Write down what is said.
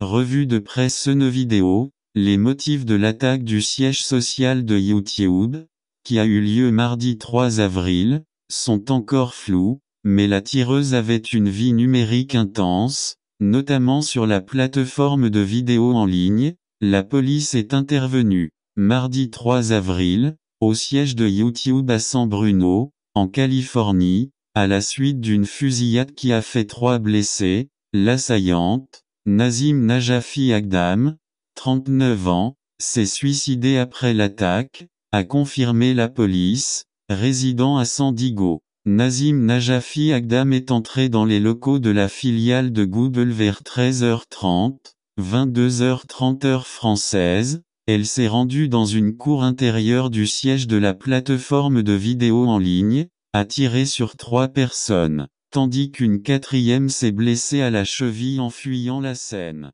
Revue de presse Une vidéo, les motifs de l'attaque du siège social de YouTube, qui a eu lieu mardi 3 avril, sont encore flous, mais la tireuse avait une vie numérique intense, notamment sur la plateforme de vidéos en ligne, la police est intervenue, mardi 3 avril, au siège de YouTube à San Bruno, en Californie, à la suite d'une fusillade qui a fait trois blessés, l'assaillante, Nazim Najafi Agdam, 39 ans, s'est suicidé après l'attaque, a confirmé la police, résidant à Sandigo. Nazim Najafi Agdam est entré dans les locaux de la filiale de Google vers 13h30, 22h30 heure française, elle s'est rendue dans une cour intérieure du siège de la plateforme de vidéo en ligne, a tiré sur trois personnes tandis qu'une quatrième s'est blessée à la cheville en fuyant la scène.